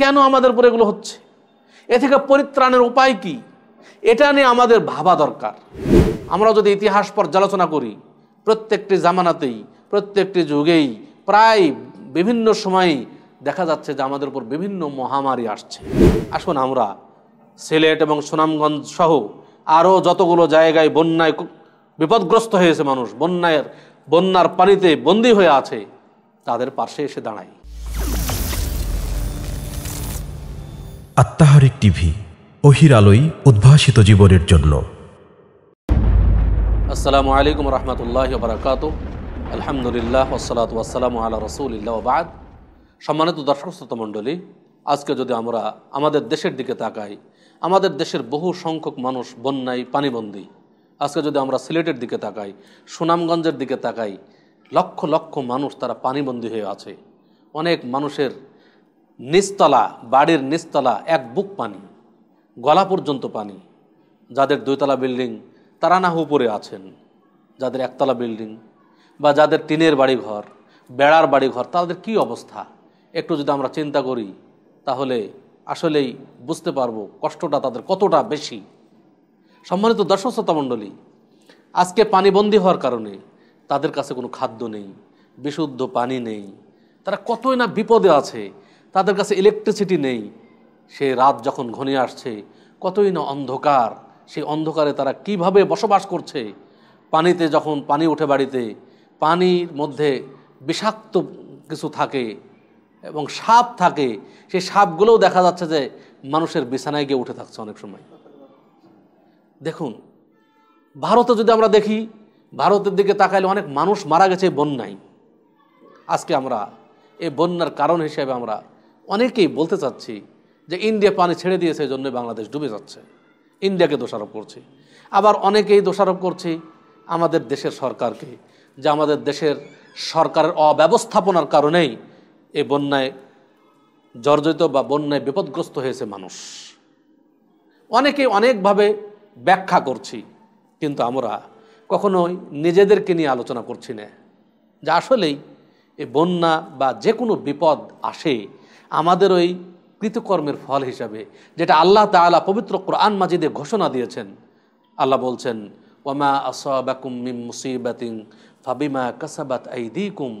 কেন আমাদের উপর এগুলো হচ্ছে এ থেকে পরিত্রাণের উপায় কি এটা নিয়ে আমাদের ভাবা দরকার আমরা যদি ইতিহাস পর্যালোচনা করি প্রত্যেকটি জামানাতেই প্রত্যেকটি যুগেই প্রায় বিভিন্ন সময়ে দেখা যাচ্ছে যে আমাদের উপর বিভিন্ন মহামারী আসছে আসুন আমরা সিলেট এবং সুনামগঞ্জ সহ আরও যতগুলো জায়গায় বন্যায় বিপদগ্রস্ত হয়েছে মানুষ বন্যায়ের বন্যার পানিতে বন্দী হয়ে আছে তাদের পাশে এসে দাঁড়াই আত্মাহারিক টিভি অহির আলোয় উদ্ভাসিত জীবনের জন্য আসসালামু আলাইকুম রহমতুল্লাহ বারাকাত আলহামদুলিল্লাহ ওসালাত ওয়াসালাম আল্লাহ রসুলিল্লাহ বাদ সম্মানিত দর্শক শ্রোতা মণ্ডলী আজকে যদি আমরা আমাদের দেশের দিকে তাকাই আমাদের দেশের বহু সংখ্যক মানুষ বন্যায় পানিবন্দী আজকে যদি আমরা সিলেটের দিকে তাকাই সুনামগঞ্জের দিকে তাকাই লক্ষ লক্ষ মানুষ তারা পানিবন্দী হয়ে আছে অনেক মানুষের নিচতলা বাড়ির নিচতলা এক বুক পানি গলা পর্যন্ত পানি যাদের দুইতলা বিল্ডিং তারা না উপরে আছেন যাদের একতলা বিল্ডিং বা যাদের টিনের বাড়ি ঘর বেড়ার বাড়ি ঘর তাদের কি অবস্থা একটু যদি আমরা চিন্তা করি তাহলে আসলেই বুঝতে পারবো কষ্টটা তাদের কতটা বেশি সম্মানিত দর্শক মণ্ডলী আজকে পানিবন্দী হওয়ার কারণে তাদের কাছে কোনো খাদ্য নেই বিশুদ্ধ পানি নেই তারা কতই না বিপদে আছে তাদের কাছে ইলেকট্রিসিটি নেই সে রাত যখন ঘনি আসছে কতই না অন্ধকার সেই অন্ধকারে তারা কিভাবে বসবাস করছে পানিতে যখন পানি উঠে বাড়িতে পানির মধ্যে বিষাক্ত কিছু থাকে এবং সাপ থাকে সেই সাপগুলোও দেখা যাচ্ছে যে মানুষের বিছানায় গিয়ে উঠে থাকছে অনেক সময় দেখুন ভারতে যদি আমরা দেখি ভারতের দিকে তাকাইলে অনেক মানুষ মারা গেছে বন্যায় আজকে আমরা এই বন্যার কারণ হিসেবে আমরা অনেকেই বলতে চাচ্ছি যে ইন্ডিয়া পানি ছেড়ে দিয়েছে এই জন্য বাংলাদেশ ডুবে যাচ্ছে ইন্ডিয়াকে দোষারোপ করছি আবার অনেকেই দোষারোপ করছি আমাদের দেশের সরকারকে যে আমাদের দেশের সরকারের অব্যবস্থাপনার কারণেই এ বন্যায় জর্জরিত বা বন্যায় বিপদগ্রস্ত হয়েছে মানুষ অনেকে অনেকভাবে ব্যাখ্যা করছি কিন্তু আমরা কখনোই নিজেদেরকে নিয়ে আলোচনা করছি না যে আসলেই এই বন্যা বা যে কোনো বিপদ আসে আমাদের ওই কৃতকর্মের ফল হিসাবে যেটা আল্লাহ তালা পবিত্র কোরআন মাজিদে ঘোষণা দিয়েছেন আল্লাহ বলছেন ওমা আসাবাকুম মুসিবাতিং ফাবিমা কাসাবাত আইদিকুম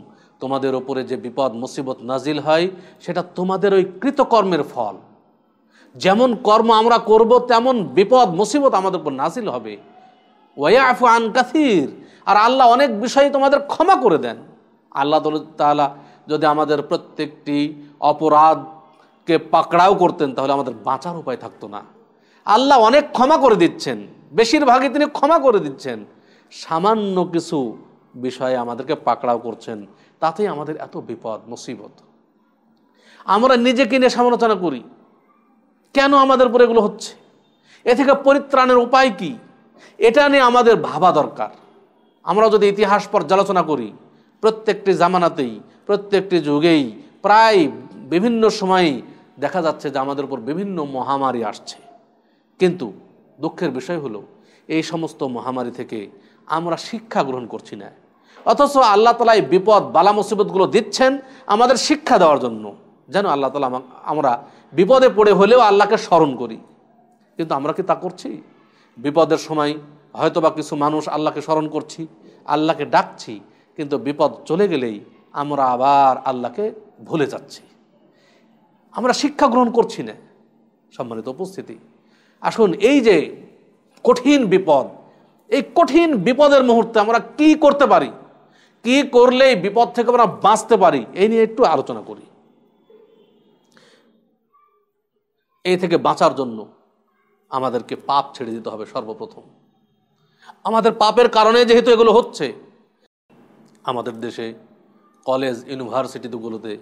তোমাদের ওপরে যে বিপদ মুসিবত নাজিল হয় সেটা তোমাদের ওই কৃতকর্মের ফল যেমন কর্ম আমরা করব তেমন বিপদ মুসিবত আমাদের উপর নাজিল হবে ওয়া আফু আন কাসির আর আল্লাহ অনেক বিষয়ে তোমাদের ক্ষমা করে দেন আল্লাহ তালা যদি আমাদের প্রত্যেকটি অপরাধকে পাকড়াও করতেন তাহলে আমাদের বাঁচার উপায় থাকতো না আল্লাহ অনেক ক্ষমা করে দিচ্ছেন বেশিরভাগই তিনি ক্ষমা করে দিচ্ছেন সামান্য কিছু বিষয়ে আমাদেরকে পাকড়াও করছেন তাতেই আমাদের এত বিপদ মুসিবত আমরা নিজেকে নিয়ে সমালোচনা করি কেন আমাদের উপরে এগুলো হচ্ছে এ থেকে পরিত্রাণের উপায় কি এটা নিয়ে আমাদের ভাবা দরকার আমরা যদি ইতিহাস পর্যালোচনা করি প্রত্যেকটি জামানাতেই প্রত্যেকটি যুগেই প্রায় বিভিন্ন সময়েই দেখা যাচ্ছে যে আমাদের উপর বিভিন্ন মহামারী আসছে কিন্তু দুঃখের বিষয় হলো এই সমস্ত মহামারী থেকে আমরা শিক্ষা গ্রহণ করছি না অথচ আল্লাহ তালা এই বিপদ বালা মুসিবতগুলো দিচ্ছেন আমাদের শিক্ষা দেওয়ার জন্য যেন আল্লাহ তালা আমরা বিপদে পড়ে হলেও আল্লাহকে স্মরণ করি কিন্তু আমরা কি তা করছি বিপদের সময় হয়তোবা কিছু মানুষ আল্লাহকে স্মরণ করছি আল্লাহকে ডাকছি কিন্তু বিপদ চলে গেলেই আমরা আবার আল্লাহকে ভুলে যাচ্ছি আমরা শিক্ষা গ্রহণ করছি না সম্মানিত উপস্থিতি আসুন এই যে কঠিন বিপদ এই কঠিন বিপদের মুহূর্তে আমরা কি করতে পারি কি করলে বিপদ থেকে আমরা বাঁচতে পারি এই নিয়ে একটু আলোচনা করি এই থেকে বাঁচার জন্য আমাদেরকে পাপ ছেড়ে দিতে হবে সর্বপ্রথম আমাদের পাপের কারণে যেহেতু এগুলো হচ্ছে আমাদের দেশে কলেজ ইউনিভার্সিটিগুলোতে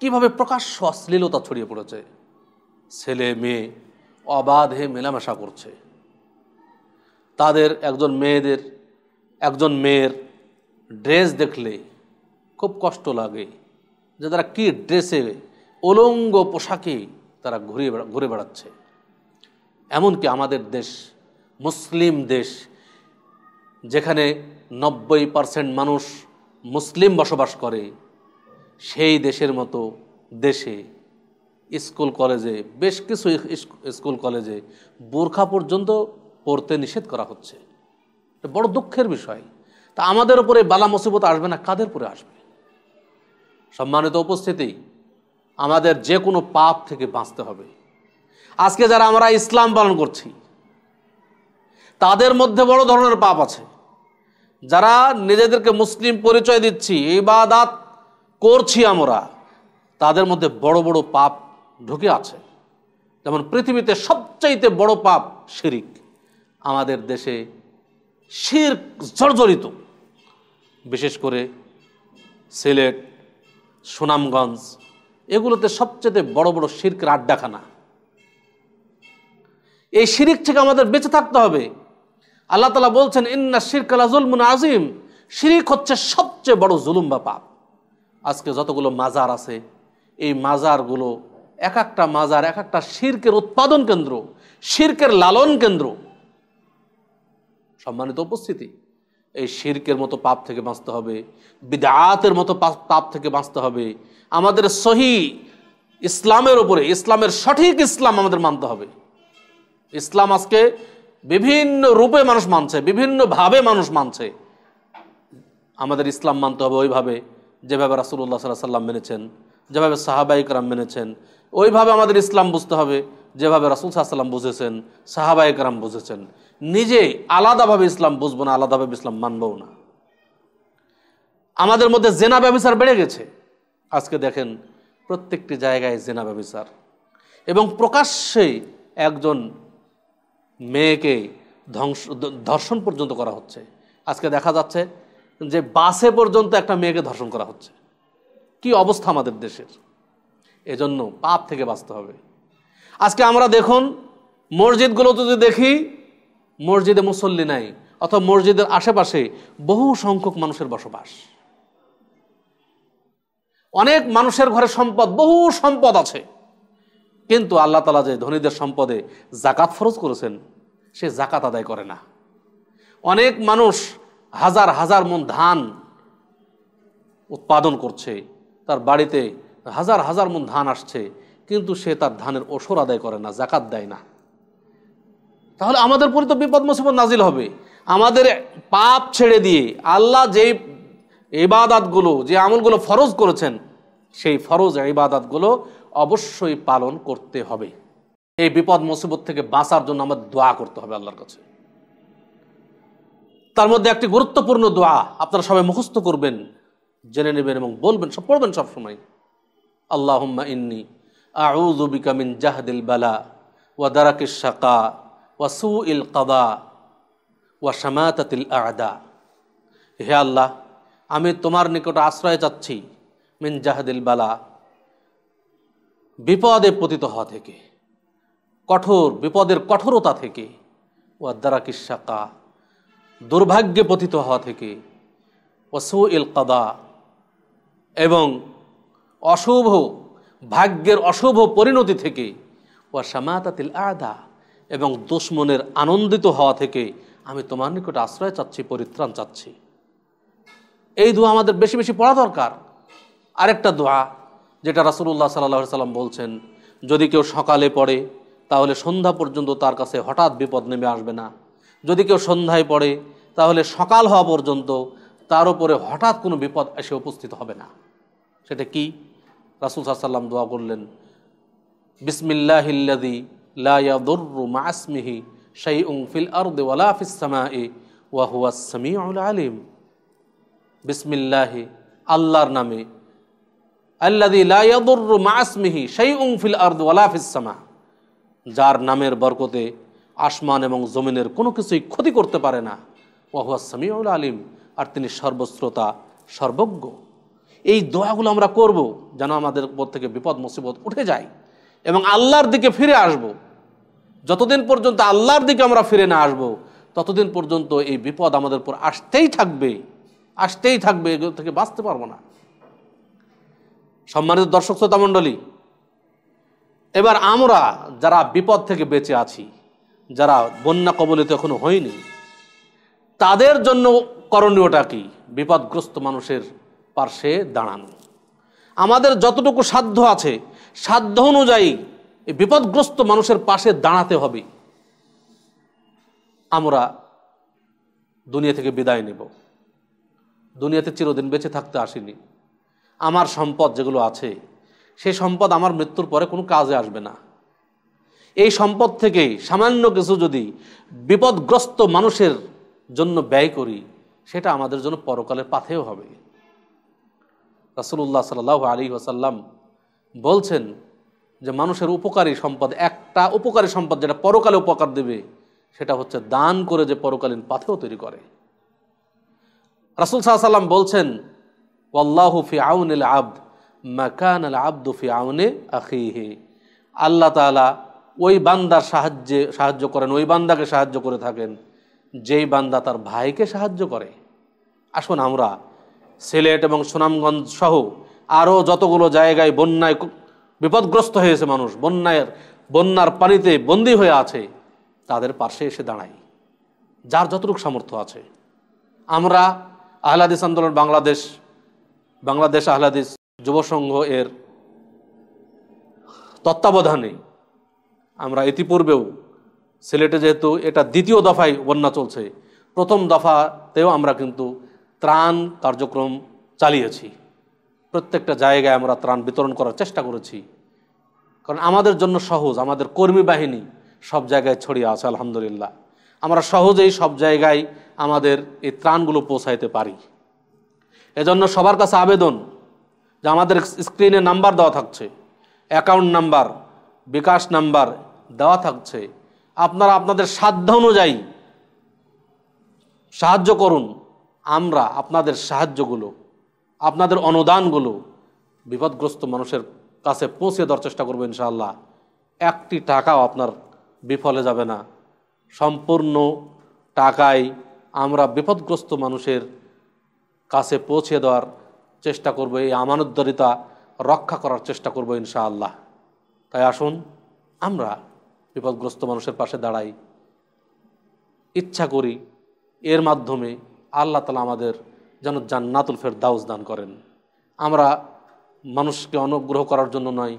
কিভাবে প্রকাশ্য অশ্লীলতা ছড়িয়ে পড়েছে ছেলে মেয়ে অবাধে মেলামেশা করছে তাদের একজন মেয়েদের একজন মেয়ের ড্রেস দেখলে খুব কষ্ট লাগে যে তারা কী ড্রেসে অলঙ্গ পোশাকে তারা ঘুরে ঘুরে বেড়াচ্ছে এমনকি আমাদের দেশ মুসলিম দেশ যেখানে নব্বই পারসেন্ট মানুষ মুসলিম বসবাস করে সেই দেশের মতো দেশে স্কুল কলেজে বেশ কিছু স্কুল কলেজে বোরখা পর্যন্ত পড়তে নিষেধ করা হচ্ছে বড় দুঃখের বিষয় তা আমাদের উপরে বালা মুসিবত আসবে না কাদের উপরে আসবে সম্মানিত উপস্থিতি আমাদের যে কোনো পাপ থেকে বাঁচতে হবে আজকে যারা আমরা ইসলাম পালন করছি তাদের মধ্যে বড় ধরনের পাপ আছে যারা নিজেদেরকে মুসলিম পরিচয় দিচ্ছি ইবাদাত করছি আমরা তাদের মধ্যে বড় বড় পাপ ঢুকে আছে যেমন পৃথিবীতে সবচাইতে বড় পাপ শিরিক আমাদের দেশে শির জর্জরিত বিশেষ করে সিলেট সুনামগঞ্জ এগুলোতে সবচেয়ে বড় বড় শির্কের আড্ডাখানা এই শিরিক থেকে আমাদের বেঁচে থাকতে হবে আল্লাহ তালা বলছেন ইন্না শিরকালা জুলমুন আজিম শিরিক হচ্ছে সবচেয়ে বড় জুলুম বা পাপ আজকে যতগুলো মাজার আছে এই মাজারগুলো এক একটা মাজার এক একটা শির্কের উৎপাদন কেন্দ্র শির্কের লালন কেন্দ্র সম্মানিত উপস্থিতি এই শির্কের মতো পাপ থেকে বাঁচতে হবে বিদায়াতের মতো পাপ থেকে বাঁচতে হবে আমাদের সহি ইসলামের উপরে ইসলামের সঠিক ইসলাম আমাদের মানতে হবে ইসলাম আজকে বিভিন্ন রূপে মানুষ মানছে বিভিন্নভাবে মানুষ মানছে আমাদের ইসলাম মানতে হবে ওইভাবে যেভাবে রাসুল্লাহ সাল্লাহ সাল্লাম মেনেছেন যেভাবে সাহাবাইকরাম মেনেছেন ওইভাবে আমাদের ইসলাম বুঝতে হবে যেভাবে রাসুল সাহাশাল্লাম বুঝেছেন সাহাবাইকরাম বুঝেছেন নিজে আলাদাভাবে ইসলাম বুঝবো না আলাদাভাবে ইসলাম মানবও না আমাদের মধ্যে জেনা ব্যবসার বেড়ে গেছে আজকে দেখেন প্রত্যেকটি জায়গায় জেনা ব্যবসার এবং প্রকাশ্যেই একজন মেয়েকে ধ্বংস ধর্ষণ পর্যন্ত করা হচ্ছে আজকে দেখা যাচ্ছে যে বাসে পর্যন্ত একটা মেয়েকে ধর্ষণ করা হচ্ছে কি অবস্থা আমাদের দেশের এজন্য পাপ থেকে বাঁচতে হবে আজকে আমরা দেখুন মসজিদগুলো যদি দেখি মসজিদে মুসল্লি নাই অথবা মসজিদের আশেপাশে বহু সংখ্যক মানুষের বসবাস অনেক মানুষের ঘরে সম্পদ বহু সম্পদ আছে কিন্তু আল্লাহ তালা যে ধনীদের সম্পদে জাকাত ফরজ করেছেন সে জাকাত আদায় করে না অনেক মানুষ হাজার হাজার মন ধান উৎপাদন করছে তার বাড়িতে হাজার হাজার মন ধান আসছে কিন্তু সে তার ধানের ওষুধ আদায় করে না জাকাত দেয় না তাহলে আমাদের উপরে তো বিপদ মুসিবত নাজিল হবে আমাদের পাপ ছেড়ে দিয়ে আল্লাহ যে ইবাদাতগুলো যে আমলগুলো ফরজ করেছেন সেই ফরজ ইবাদাতগুলো অবশ্যই পালন করতে হবে এই বিপদ মুসিবত থেকে বাঁচার জন্য আমার দোয়া করতে হবে আল্লাহর কাছে তার মধ্যে একটি গুরুত্বপূর্ণ দোয়া আপনারা সবাই মুখস্থ করবেন জেনে নেবেন এবং বলবেন সব পড়বেন সবসময় আল্লাহ ইন্নি আউজুবিকা মিন জাহাদিল বালা ওয়া দারাক শাকা ওয়া সু ইল কাদা ওয়া শামাতাতিল আদা হে আল্লাহ আমি তোমার নিকট আশ্রয় চাচ্ছি মিন জাহাদিল বালা বিপদে পতিত হওয়া থেকে কঠোর বিপদের কঠোরতা থেকে ও দ্বারা কিসাকা দুর্ভাগ্যে পতিত হওয়া থেকে অসু ইল কাদা এবং অশুভ ভাগ্যের অশুভ পরিণতি থেকে ওয়া সামাতাতিল আদা এবং দুশ্মনের আনন্দিত হওয়া থেকে আমি তোমার নিকট আশ্রয় চাচ্ছি পরিত্রাণ চাচ্ছি এই দোয়া আমাদের বেশি বেশি পড়া দরকার আরেকটা দোয়া যেটা রাসুলুল্লাহ সাল্লা সাল্লাম বলছেন যদি কেউ সকালে পড়ে তাহলে সন্ধ্যা পর্যন্ত তার কাছে হঠাৎ বিপদ নেমে আসবে না যদি কেউ সন্ধ্যায় পড়ে তাহলে সকাল হওয়া পর্যন্ত তার উপরে হঠাৎ কোনো বিপদ এসে উপস্থিত হবে না সেটা কি রাসুল সাল্লাম দোয়া করলেন বিসমিল্লাহিল্লাদি লাদুরু মাসমিহি শাই উং ফিল আর্দ ওয়ালাফিসামা এ ওয়াহুয়াসমি আলিম বিসমিল্লাহি আল্লাহর নামে মাসমিহি সেই যার নামের বরকতে আসমান এবং জমিনের কোনো কিছুই ক্ষতি করতে পারে না ওয়াহুয়া সামিউল আলিম আর তিনি সর্বশ্রোতা সর্বজ্ঞ এই দোয়াগুলো আমরা করব যেন আমাদের উপর থেকে বিপদ মুসিবত উঠে যায় এবং আল্লাহর দিকে ফিরে আসব যতদিন পর্যন্ত আল্লাহর দিকে আমরা ফিরে না আসব ততদিন পর্যন্ত এই বিপদ আমাদের উপর আসতেই থাকবে আসতেই থাকবে এগুলো থেকে বাঁচতে পারবো না সম্মানিত দর্শক শ্রোতা মণ্ডলী এবার আমরা যারা বিপদ থেকে বেঁচে আছি যারা বন্যা কবলিত এখনো হয়নি তাদের জন্য করণীয়টা কি বিপদগ্রস্ত মানুষের পার্শ্বে দাঁড়ানো আমাদের যতটুকু সাধ্য আছে সাধ্য অনুযায়ী বিপদগ্রস্ত মানুষের পাশে দাঁড়াতে হবে আমরা দুনিয়া থেকে বিদায় নেব দুনিয়াতে চিরদিন বেঁচে থাকতে আসিনি আমার সম্পদ যেগুলো আছে সেই সম্পদ আমার মৃত্যুর পরে কোনো কাজে আসবে না এই সম্পদ থেকে সামান্য কিছু যদি বিপদগ্রস্ত মানুষের জন্য ব্যয় করি সেটা আমাদের জন্য পরকালের পাথেও হবে রাসুল্লাহ সাল আলী ওসাল্লাম বলছেন যে মানুষের উপকারী সম্পদ একটা উপকারী সম্পদ যেটা পরকালে উপকার দেবে সেটা হচ্ছে দান করে যে পরকালীন পাথেও তৈরি করে রাসুল সাহা সাল্লাম বলছেন ওয়াল্লাহু ফি আউনিল আব্দ মাকান আল আব্দু ফি আউনে আখিহে আল্লাহ তালা ওই বান্দার সাহায্যে সাহায্য করেন ওই বান্দাকে সাহায্য করে থাকেন যেই বান্দা তার ভাইকে সাহায্য করে আসুন আমরা সিলেট এবং সুনামগঞ্জ সহ আরও যতগুলো জায়গায় বন্যায় বিপদগ্রস্ত হয়েছে মানুষ বন্যায়ের বন্যার পানিতে বন্দী হয়ে আছে তাদের পাশে এসে দাঁড়াই যার যতটুকু সামর্থ্য আছে আমরা আহলাদিস আন্দোলন বাংলাদেশ বাংলাদেশ আহলাদিস যুব সংঘ এর তত্ত্বাবধানে আমরা ইতিপূর্বেও সিলেটে যেহেতু এটা দ্বিতীয় দফায় বন্যা চলছে প্রথম দফাতেও আমরা কিন্তু ত্রাণ কার্যক্রম চালিয়েছি প্রত্যেকটা জায়গায় আমরা ত্রাণ বিতরণ করার চেষ্টা করেছি কারণ আমাদের জন্য সহজ আমাদের কর্মী বাহিনী সব জায়গায় ছড়িয়ে আছে আলহামদুলিল্লাহ আমরা সহজেই সব জায়গায় আমাদের এই ত্রাণগুলো পৌঁছাইতে পারি এজন্য সবার কাছে আবেদন যে আমাদের স্ক্রিনে নাম্বার দেওয়া থাকছে অ্যাকাউন্ট নাম্বার বিকাশ নাম্বার দেওয়া থাকছে আপনারা আপনাদের সাধ্য অনুযায়ী সাহায্য করুন আমরা আপনাদের সাহায্যগুলো আপনাদের অনুদানগুলো বিপদগ্রস্ত মানুষের কাছে পৌঁছে দেওয়ার চেষ্টা করবো ইনশাআল্লাহ একটি টাকাও আপনার বিফলে যাবে না সম্পূর্ণ টাকায় আমরা বিপদগ্রস্ত মানুষের কাছে পৌঁছে দেওয়ার চেষ্টা করব এই আমানতদারিতা রক্ষা করার চেষ্টা করব ইনশাআল্লাহ তাই আসুন আমরা বিপদগ্রস্ত মানুষের পাশে দাঁড়াই ইচ্ছা করি এর মাধ্যমে আল্লাহ তালা আমাদের যেন জান্নাতুল ফের দাউজ দান করেন আমরা মানুষকে অনুগ্রহ করার জন্য নয়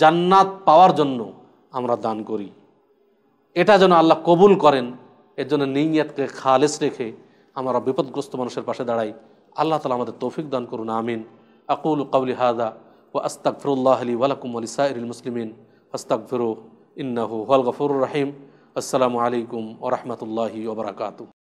জান্নাত পাওয়ার জন্য আমরা দান করি এটা যেন আল্লাহ কবুল করেন এর জন্য নিয়তকে খালেস রেখে আমরা বিপদগ্রস্ত মানুষের পাশে দাঁড়াই আল্লাহ তালা আমাদের তৌফিক দান করুন আমিন আকুল কাউলি হাদা ও আস্তাক ফিরুল্লাহ আলী ওয়ালাকুম আলী সাইরুল মুসলিমিন আস্তাক ফিরু ইন্নাহু হল গফুর রাহিম আসসালামু আলাইকুম ও রহমতুল্লাহি ওবরাকাতু